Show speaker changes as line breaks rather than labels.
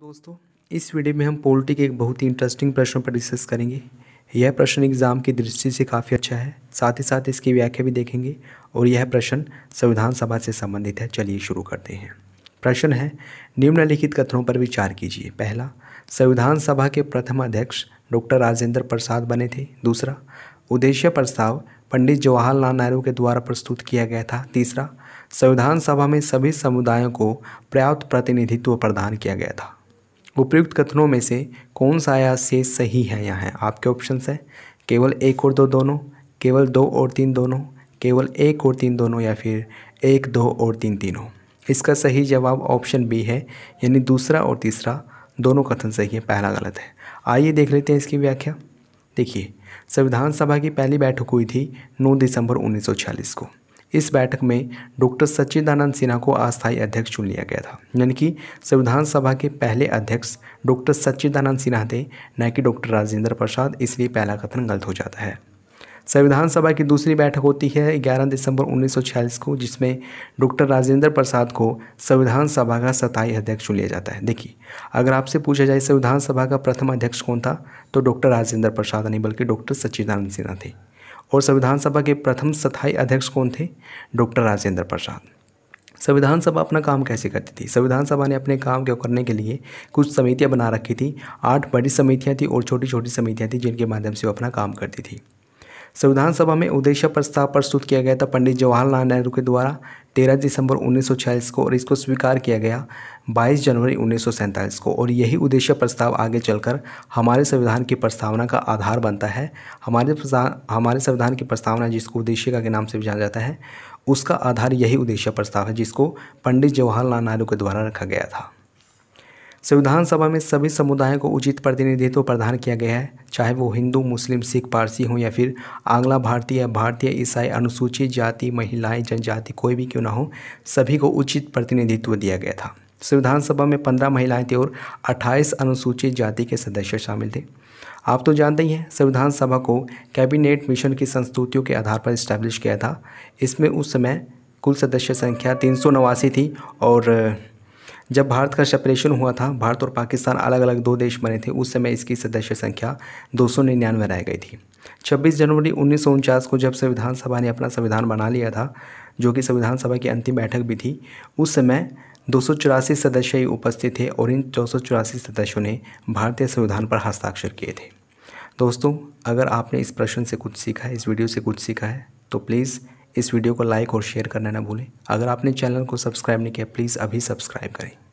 दोस्तों इस वीडियो में हम पोल्ट्री के एक बहुत ही इंटरेस्टिंग प्रश्नों पर डिस्कस करेंगे यह प्रश्न एग्ज़ाम की दृष्टि से काफ़ी अच्छा है साथ ही साथ इसकी व्याख्या भी देखेंगे और यह प्रश्न संविधान सभा से संबंधित है चलिए शुरू करते हैं प्रश्न है निम्नलिखित कथनों पर विचार कीजिए पहला संविधान सभा के प्रथम अध्यक्ष डॉक्टर राजेंद्र प्रसाद बने थे दूसरा उद्देश्य प्रस्ताव पंडित जवाहरलाल नेहरू के द्वारा प्रस्तुत किया गया था तीसरा संविधान सभा में सभी समुदायों को पर्याप्त प्रतिनिधित्व प्रदान किया गया था उपयुक्त कथनों में से कौन सा आया से सही है या है आपके ऑप्शंस हैं केवल एक और दो दोनों केवल दो और तीन दोनों केवल एक और तीन दोनों या फिर एक दो और तीन तीनों इसका सही जवाब ऑप्शन बी है यानी दूसरा और तीसरा दोनों कथन सही है पहला गलत है आइए देख लेते हैं इसकी व्याख्या देखिए संविधान सभा की पहली बैठक हुई थी 9 दिसंबर 1946 को इस बैठक में डॉक्टर सच्चिदानंद सिन्हा को अस्थायी अध्यक्ष चुन लिया गया था यानी कि संविधान सभा के पहले अध्यक्ष डॉक्टर सच्चिदानंद सिन्हा थे न कि डॉक्टर राजेंद्र प्रसाद इसलिए पहला कथन गलत हो जाता है संविधान सभा की दूसरी बैठक होती है 11 दिसंबर 1946 को जिसमें डॉक्टर राजेंद्र प्रसाद को संविधान सभा का सताई अध्यक्ष चुन लिया जाता है देखिए अगर आपसे पूछा जाए संविधान सभा का प्रथम अध्यक्ष कौन था तो डॉक्टर राजेंद्र प्रसाद नहीं बल्कि डॉक्टर सच्चिदानंद सिन्हा थे और संविधान सभा के प्रथम स्थायी अध्यक्ष कौन थे डॉक्टर राजेंद्र प्रसाद संविधान सभा अपना काम कैसे करती थी संविधान सभा ने अपने काम को करने के लिए कुछ समितियां बना रखी थी आठ बड़ी समितियां थी और छोटी छोटी समितियां थी जिनके माध्यम से वो अपना काम करती थी संविधान सभा में उद्देश्य प्रस्ताव प्रस्तुत किया गया था पंडित जवाहरलाल नेहरू के द्वारा तेरह दिसंबर उन्नीस को और इसको स्वीकार किया गया 22 जनवरी उन्नीस को और यही उद्देश्य प्रस्ताव आगे चलकर हमारे संविधान की प्रस्तावना का आधार बनता है हमारे हमारे संविधान की प्रस्तावना जिसको उद्देश्य के नाम से भी जाना जाता है उसका आधार यही उद्देश्य प्रस्ताव है जिसको पंडित जवाहरलाल नेहरू के द्वारा रखा गया था संविधान सभा में सभी समुदाय को उचित प्रतिनिधित्व प्रदान किया गया है चाहे वो हिंदू मुस्लिम सिख पारसी हों या फिर आंगला भारतीय भारतीय ईसाई अनुसूचित जाति महिलाएं जनजाति कोई भी क्यों ना हो सभी को उचित प्रतिनिधित्व दिया गया था संविधान सभा में पंद्रह महिलाएं थी और अट्ठाईस अनुसूचित जाति के सदस्य शामिल थे आप तो जानते ही हैं संविधान सभा को कैबिनेट मिशन की संस्तुतियों के आधार पर स्टैब्लिश किया था इसमें उस समय कुल सदस्य संख्या तीन थी और जब भारत का सेपरेशन हुआ था भारत और पाकिस्तान अलग अलग दो देश बने थे उस समय इसकी सदस्य संख्या दो सौ निन्यानवे रह गई थी 26 जनवरी उन्नीस को जब संविधान सभा ने अपना संविधान बना लिया था जो कि संविधान सभा की अंतिम बैठक भी थी उस समय दो सदस्य ही उपस्थित थे और इन दो सदस्यों ने भारतीय संविधान पर हस्ताक्षर किए थे दोस्तों अगर आपने इस प्रश्न से कुछ सीखा है इस वीडियो से कुछ सीखा है तो प्लीज़ इस वीडियो को लाइक और शेयर करना ना भूलें अगर आपने चैनल को सब्सक्राइब नहीं किया प्लीज़ अभी सब्सक्राइब करें